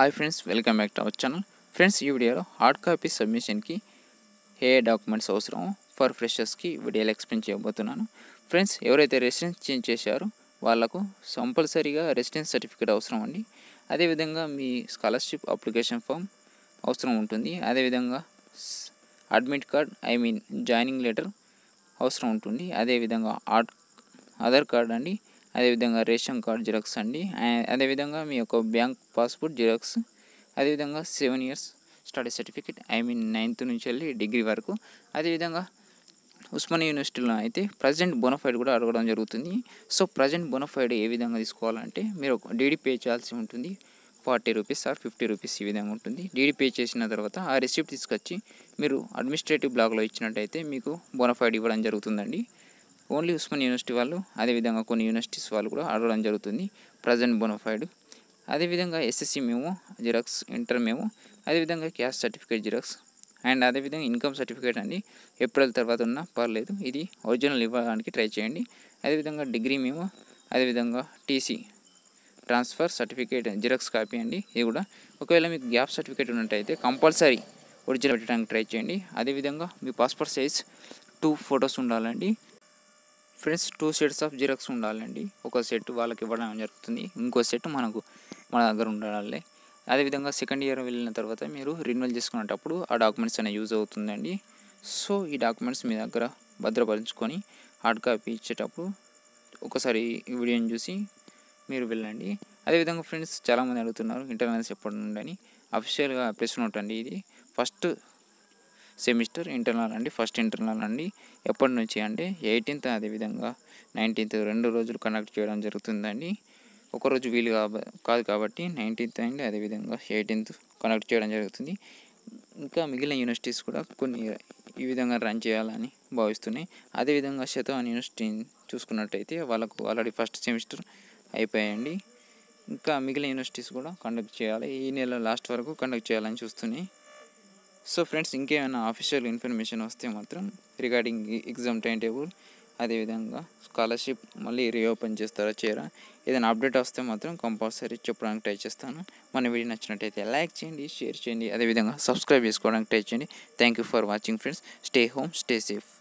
hi friends welcome back to our channel friends ఈ వీడియోలో hard copy సబ్మిషన్కి ఏ డాక్యుమెంట్స్ అవసరం ఫర్ ఫ్రెషర్స్కి వీడియోలో ఎక్స్ప్లెయిన్ చేయబోతున్నాను ఫ్రెండ్స్ ఎవరైతే రెసిడెన్స్ చేంజ్ చేశారో వాళ్లకు కంపల్సరీగా రెసిడెన్స్ సర్టిఫికేట్ అవసరం అండి అదేవిధంగా మీ స్కాలర్షిప్ అప్లికేషన్ ఫామ్ అవసరం ఉంటుంది అదేవిధంగా admit card I mean joining letter అవసరం ఉంటుంది అదేవిధంగా ఆధార్ కార్డ్ అండి అదేవిధంగా రేషన్ కార్డ్ జిరాక్స్ అండి అదేవిధంగా మీ యొక్క బ్యాంక్ పాస్పోర్ట్ జిరాక్స్ అదేవిధంగా seven years study certificate I mean ninth నుంచి వెళ్ళి డిగ్రీ వరకు అదేవిధంగా ఉస్మానియా యూనివర్సిటీలో అయితే ప్రజెంట్ బోనఫైడ్ కూడా అడగడం జరుగుతుంది సో ప్రజెంట్ బోనఫైడ్ ఏ విధంగా తీసుకోవాలంటే మీరు డీడీ పే చేయాల్సి ఉంటుంది forty rupees or fifty rupees ఈ విధంగా ఉంటుంది డీడీ పే చేసిన తర్వాత ఆ రిసిప్ట్ తీసుకొచ్చి మీరు అడ్మినిస్ట్రేటివ్ బ్లాక్లో ఇచ్చినట్టయితే మీకు బోనఫైడ్ ఇవ్వడం జరుగుతుందండి ఓన్లీ ఉస్మాన్ యూనివర్సిటీ వాళ్ళు అదేవిధంగా కొన్ని యూనివర్సిటీస్ వాళ్ళు కూడా అడగడం జరుగుతుంది ప్రజెంట్ బోనోఫైడ్ అదేవిధంగా ఎస్ఎస్సి మేము జిరాక్స్ ఇంటర్ మేము అదేవిధంగా క్యాస్ట్ సర్టిఫికేట్ జిరాక్స్ అండ్ అదేవిధంగా ఇన్కమ్ సర్టిఫికేట్ అండి ఏప్రిల్ తర్వాత ఉన్నా పర్లేదు ఇది ఒరిజినల్ ఇవ్వడానికి ట్రై చేయండి అదేవిధంగా డిగ్రీ మేము అదేవిధంగా TC transfer certificate xerox copy అండి ఇది కూడా ఒకవేళ మీకు గ్యాప్ సర్టిఫికేట్ ఉన్నట్టయితే కంపల్సరీ ఒరిజినల్ పెట్టడానికి ట్రై చేయండి అదేవిధంగా మీ పాస్పోర్ట్ సైజ్ టూ ఫొటోస్ ఉండాలండి friends two sets of xerox ఉండాలండి ఒక సెట్ వాళ్ళకి ఇవ్వడం జరుగుతుంది ఇంకో సెట్ మనకు మన దగ్గర ఉండాలి అదేవిధంగా సెకండ్ ఇయర్ వెళ్ళిన తర్వాత మీరు రెన్యువల్ చేసుకునేటప్పుడు ఆ డాక్యుమెంట్స్ అనేవి యూజ్ అవుతుందండి సో ఈ డాక్యుమెంట్స్ మీ దగ్గర భద్రపరుచుకొని హార్డ్ కాపీ ఇచ్చేటప్పుడు ఒకసారి ఈ వీడియోని చూసి మీరు వెళ్ళండి అదేవిధంగా ఫ్రెండ్స్ చాలామంది అడుగుతున్నారు ఇంటర్నల్స్ ఎప్పటి నుండి అని అఫీషియల్గా ప్రెస్ నోట్ అండి ఇది ఫస్ట్ సెమిస్టర్ ఇంటర్నల్ అండి ఫస్ట్ ఇంటర్నల్ అండి ఎప్పటి నుంచి అంటే ఎయిటీన్త్ అదేవిధంగా నైన్టీన్త్ రెండు రోజులు కండక్ట్ చేయడం జరుగుతుందండి ఒకరోజు వీలు కాబ కాదు కాబట్టి నైన్టీన్త్ అండ్ అదేవిధంగా ఎయిటీన్త్ కండక్ట్ చేయడం జరుగుతుంది ఇంకా మిగిలిన యూనివర్సిటీస్ కూడా కొన్ని ఈ విధంగా రన్ చేయాలని భావిస్తున్నాయి అదేవిధంగా శతవాన్ యూనివర్సిటీ చూసుకున్నట్టయితే వాళ్ళకు ఆల్రెడీ ఫస్ట్ సెమిస్టర్ అయిపోయాయండి ఇంకా మిగిలిన యూనివర్సిటీస్ కూడా కండక్ట్ చేయాలి ఈ నెల లాస్ట్ వరకు కండక్ట్ చేయాలని చూస్తున్నాయి సో ఫ్రెండ్స్ ఇంకేమైనా అఫీషియల్ ఇన్ఫర్మేషన్ వస్తే మాత్రం రిగార్డింగ్ ఎగ్జామ్ టైం టేబుల్ అదేవిధంగా స్కాలర్షిప్ మళ్ళీ రీఓపెన్ చేస్తారా చేయరా ఏదైనా అప్డేట్ వస్తే మాత్రం కంపల్సరీ చెప్పడానికి ట్రై చేస్తాను మన వీడియో నచ్చినట్టయితే లైక్ చేయండి షేర్ చేయండి అదేవిధంగా సబ్స్క్రైబ్ చేసుకోవడానికి ట్రై చేయండి thank you for watching friends stay home stay safe